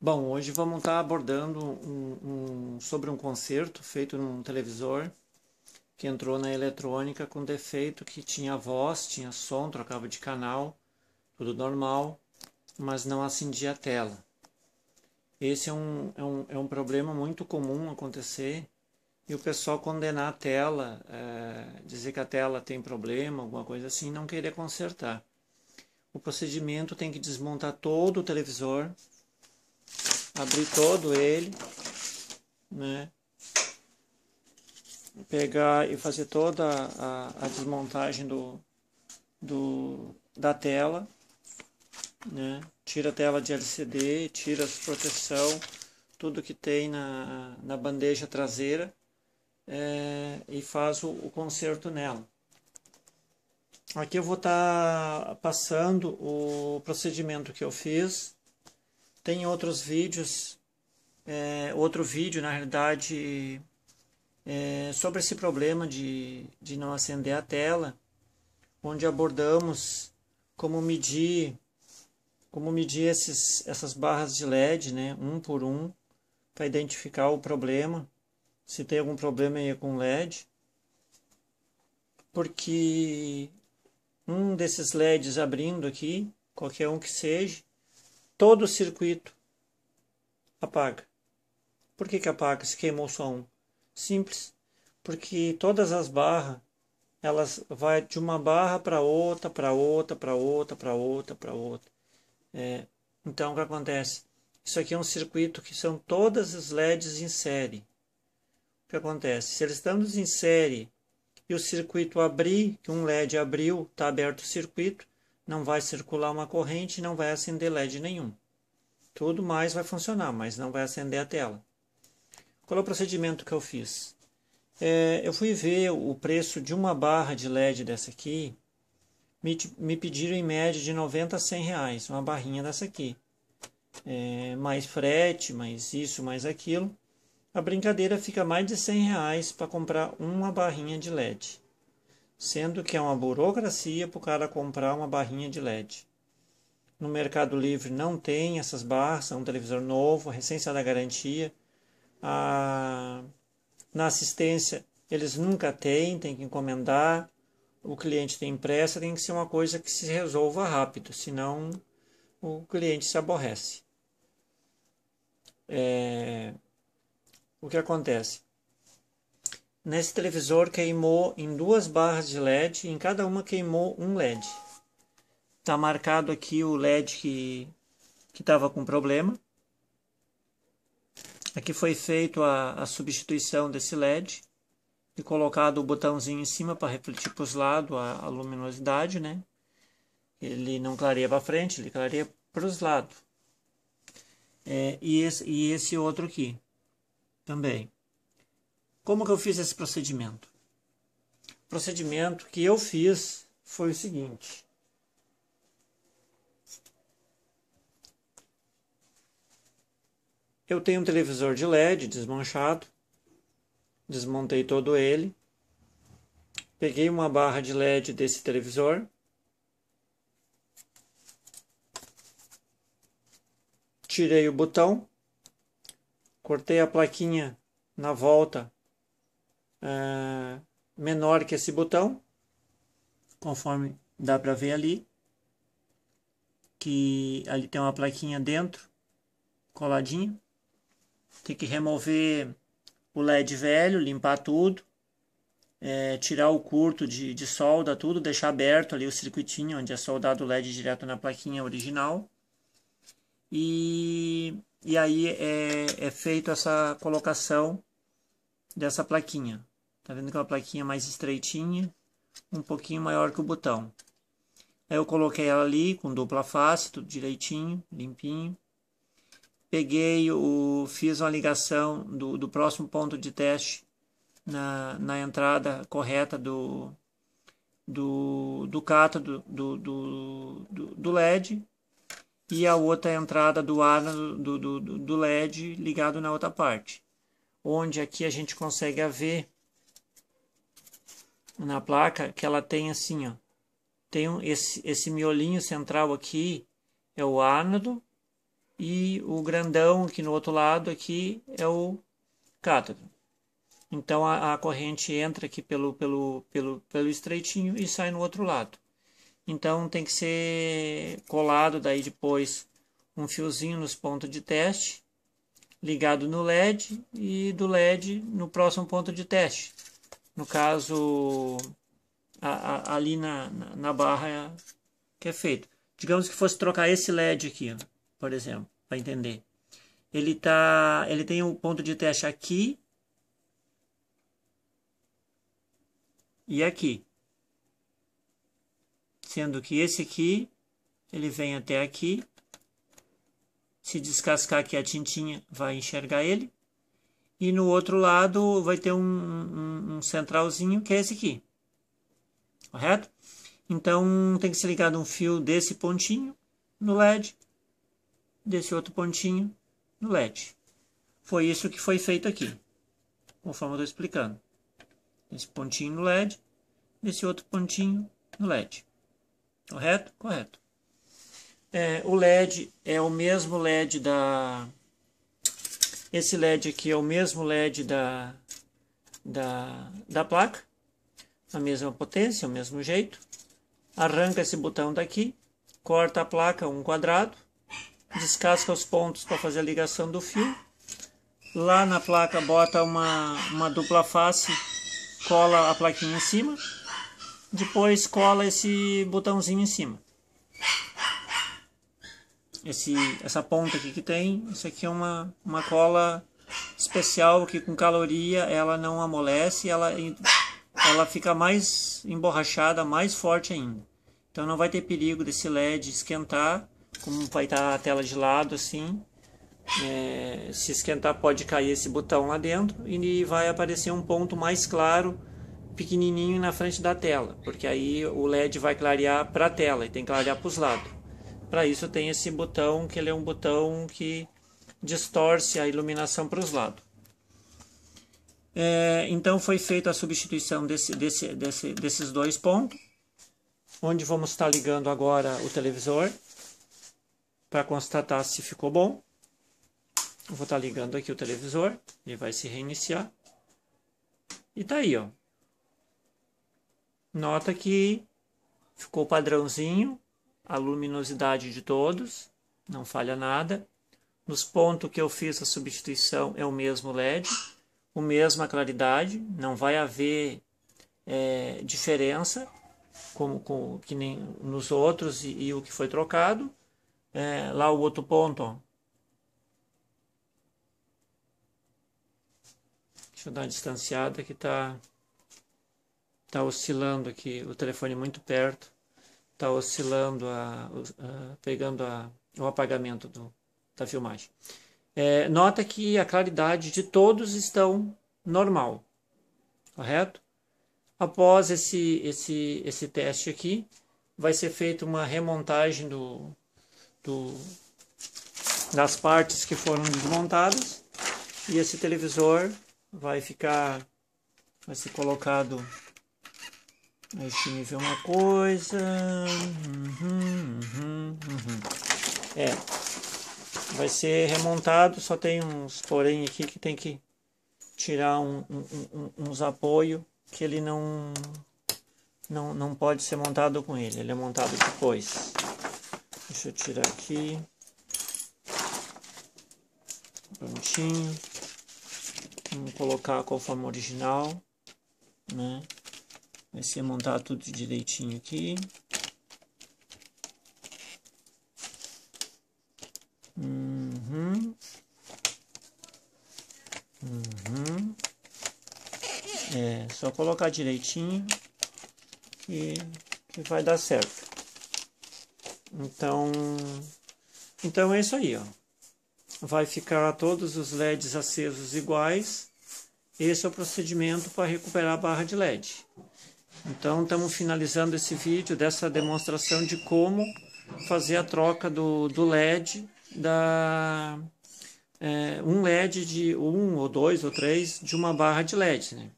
Bom, hoje vamos estar abordando um, um, sobre um concerto feito num televisor que entrou na eletrônica com defeito que tinha voz, tinha som, trocava de canal, tudo normal, mas não acendia a tela. Esse é um, é um, é um problema muito comum acontecer e o pessoal condenar a tela, é, dizer que a tela tem problema, alguma coisa assim, não querer consertar. O procedimento tem que desmontar todo o televisor abrir todo ele, né? Pegar e fazer toda a, a desmontagem do, do, da tela, né? Tira a tela de LCD, tira a proteção, tudo que tem na, na bandeja traseira é, e faz o, o conserto nela. Aqui eu vou estar tá passando o procedimento que eu fiz tem outros vídeos, é, outro vídeo, na realidade, é, sobre esse problema de, de não acender a tela, onde abordamos como medir como medir esses, essas barras de LED, né, um por um, para identificar o problema, se tem algum problema aí com LED, porque um desses LEDs abrindo aqui, qualquer um que seja, todo o circuito apaga. Por que, que apaga se queimou só um? Simples, porque todas as barras, elas vai de uma barra para outra, para outra, para outra, para outra, para outra. É, então, o que acontece? Isso aqui é um circuito que são todas as LEDs em série. O que acontece? Se eles estão em série e o circuito abrir, que um LED abriu, está aberto o circuito, não vai circular uma corrente, não vai acender LED nenhum. Tudo mais vai funcionar, mas não vai acender a tela. Qual é o procedimento que eu fiz? É, eu fui ver o preço de uma barra de LED dessa aqui, me, me pediram em média de 90 a 100 reais, uma barrinha dessa aqui. É, mais frete, mais isso, mais aquilo. A brincadeira fica mais de 100 reais para comprar uma barrinha de LED sendo que é uma burocracia para o cara comprar uma barrinha de LED. No Mercado Livre não tem essas barras, é um televisor novo, recência da garantia. A... Ah, na assistência, eles nunca têm, tem que encomendar. O cliente tem pressa, tem que ser uma coisa que se resolva rápido, senão o cliente se aborrece. É... O que acontece? Nesse televisor queimou em duas barras de LED em cada uma queimou um LED. Está marcado aqui o LED que estava com problema. Aqui foi feita a substituição desse LED e colocado o botãozinho em cima para refletir para os lados a, a luminosidade, né? Ele não clareia para frente, ele clareia para os lados. É, e, esse, e esse outro aqui também. Como que eu fiz esse procedimento? O procedimento que eu fiz foi o seguinte. Eu tenho um televisor de LED desmanchado, desmontei todo ele, peguei uma barra de LED desse televisor, tirei o botão, cortei a plaquinha na volta ah, menor que esse botão, conforme dá para ver ali, que ali tem uma plaquinha dentro, coladinha, Tem que remover o LED velho, limpar tudo, é, tirar o curto de, de solda, tudo, deixar aberto ali o circuitinho onde é soldado o LED direto na plaquinha original. E, e aí é, é feito essa colocação dessa plaquinha. Tá vendo que é uma plaquinha mais estreitinha, um pouquinho maior que o botão. Aí eu coloquei ela ali com dupla face, tudo direitinho, limpinho. Peguei o, fiz uma ligação do, do próximo ponto de teste na, na entrada correta do do, do cátodo do, do, do, do LED e a outra entrada do ar do, do, do LED ligado na outra parte onde aqui a gente consegue ver na placa que ela tem assim, ó, tem um, esse, esse miolinho central aqui é o ánodo e o grandão aqui no outro lado aqui é o cátodo. Então a, a, corrente entra aqui pelo, pelo, pelo, pelo estreitinho e sai no outro lado. Então tem que ser colado daí depois um fiozinho nos pontos de teste ligado no LED e do LED no próximo ponto de teste. No caso, a, a, ali na, na, na barra que é feito. Digamos que fosse trocar esse LED aqui, por exemplo, para entender. Ele, tá, ele tem um ponto de teste aqui e aqui. Sendo que esse aqui, ele vem até aqui se descascar aqui a tintinha, vai enxergar ele. E no outro lado vai ter um, um, um centralzinho, que é esse aqui. Correto? Então tem que ser ligado um fio desse pontinho no LED, desse outro pontinho no LED. Foi isso que foi feito aqui, conforme eu estou explicando. Esse pontinho no LED, desse outro pontinho no LED. Correto? Correto. É, o LED é o mesmo LED da... Esse LED aqui é o mesmo LED da, da, da placa. A mesma potência, o mesmo jeito. Arranca esse botão daqui. Corta a placa um quadrado. Descasca os pontos para fazer a ligação do fio. Lá na placa bota uma, uma dupla face. Cola a plaquinha em cima. Depois cola esse botãozinho em cima esse, essa ponta aqui que tem, isso aqui é uma, uma cola especial que com caloria ela não amolece, ela, ela fica mais emborrachada, mais forte ainda. Então não vai ter perigo desse LED esquentar, como vai estar tá a tela de lado assim. É, se esquentar pode cair esse botão lá dentro e vai aparecer um ponto mais claro, pequenininho na frente da tela, porque aí o LED vai clarear para a tela e tem que clarear para os lados. Para isso tem esse botão, que ele é um botão que distorce a iluminação para os lados. É, então foi feita a substituição desse, desse, desse, desses dois pontos, onde vamos estar ligando agora o televisor para constatar se ficou bom. Vou estar ligando aqui o televisor, ele vai se reiniciar. E tá aí, ó. Nota que ficou padrãozinho, a luminosidade de todos, não falha nada. Nos pontos que eu fiz a substituição é o mesmo LED, o mesma claridade, não vai haver é, diferença como, como, que nem nos outros e, e o que foi trocado. É, lá o outro ponto, ó. Deixa eu dar uma distanciada que tá, tá oscilando aqui, o telefone muito perto está oscilando, a, pegando a, o apagamento do, da filmagem. É, nota que a claridade de todos estão normal, correto? Após esse, esse, esse teste aqui, vai ser feita uma remontagem do, do, das partes que foram desmontadas e esse televisor vai ficar, vai ser colocado Deixa eu ver uma coisa. Uhum, uhum, uhum, uhum. É. Vai ser remontado, só tem uns porém aqui que tem que tirar um, um, um, uns apoio que ele não, não não pode ser montado com ele, ele é montado depois. Deixa eu tirar aqui. Prontinho. Vamos colocar conforme original, né? Vai ser montar tudo direitinho aqui. Uhum. Uhum. É, só colocar direitinho que, que vai dar certo. Então, então é isso aí, ó. Vai ficar todos os LEDs acesos iguais. Esse é o procedimento para recuperar a barra de LED. Então estamos finalizando esse vídeo dessa demonstração de como fazer a troca do, do LED da é, um LED de um ou dois ou três de uma barra de LED. Né?